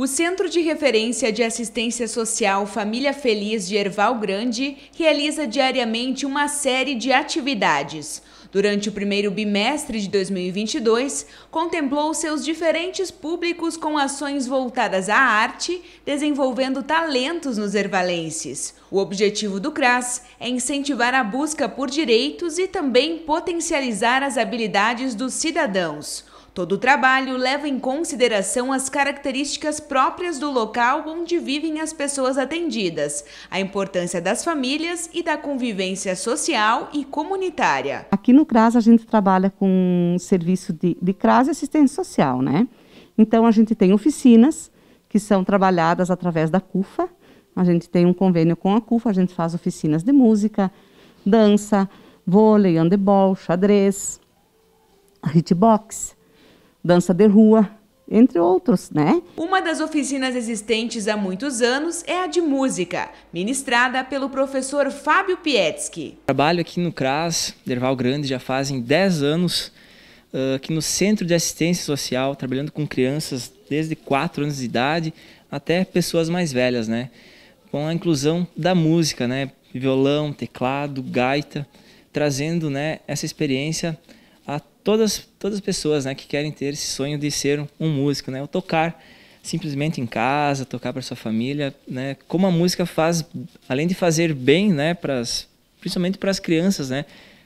O Centro de Referência de Assistência Social Família Feliz de Erval Grande realiza diariamente uma série de atividades. Durante o primeiro bimestre de 2022, contemplou seus diferentes públicos com ações voltadas à arte, desenvolvendo talentos nos ervalenses. O objetivo do CRAS é incentivar a busca por direitos e também potencializar as habilidades dos cidadãos. Todo o trabalho leva em consideração as características próprias do local onde vivem as pessoas atendidas, a importância das famílias e da convivência social e comunitária. Aqui no CRAS a gente trabalha com serviço de, de CRAS e assistência social, né? Então a gente tem oficinas que são trabalhadas através da CUFA. A gente tem um convênio com a CUFA, a gente faz oficinas de música, dança, vôlei, handebol, xadrez, hitbox dança de rua, entre outros, né? Uma das oficinas existentes há muitos anos é a de música, ministrada pelo professor Fábio Pietzky. Trabalho aqui no CRAS, Derval Grande, já fazem 10 anos, ah, aqui no Centro de Assistência Social, trabalhando com crianças desde 4 anos de idade até pessoas mais velhas, né? Com a inclusão da música, né? Violão, teclado, gaita, trazendo né, essa experiência a todas, todas as pessoas né, que querem ter esse sonho de ser um músico, né? Ou tocar simplesmente em casa, tocar para sua família, né? Como a música faz, além de fazer bem, né, pras, principalmente para as crianças, né?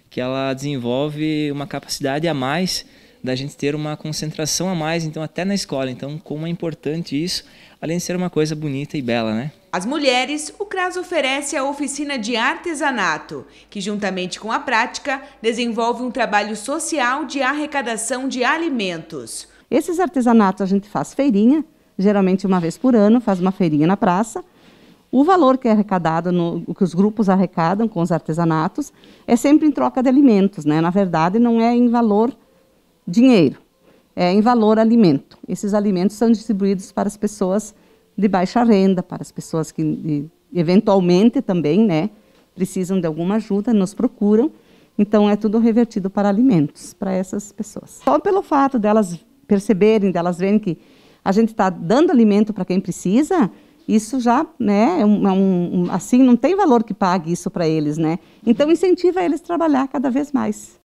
Que ela desenvolve uma capacidade a mais da gente ter uma concentração a mais, então até na escola. Então, como é importante isso, além de ser uma coisa bonita e bela, né? As mulheres, o CRAS oferece a oficina de artesanato, que juntamente com a prática desenvolve um trabalho social de arrecadação de alimentos. Esses artesanatos a gente faz feirinha, geralmente uma vez por ano, faz uma feirinha na praça. O valor que é arrecadado, no, o que os grupos arrecadam com os artesanatos, é sempre em troca de alimentos, né? Na verdade, não é em valor dinheiro, é, em valor alimento. Esses alimentos são distribuídos para as pessoas de baixa renda, para as pessoas que de, eventualmente também né, precisam de alguma ajuda, nos procuram. Então é tudo revertido para alimentos, para essas pessoas. Só pelo fato delas perceberem, delas verem que a gente está dando alimento para quem precisa, isso já, né, é um, é um, assim, não tem valor que pague isso para eles, né? Então incentiva eles a trabalhar cada vez mais.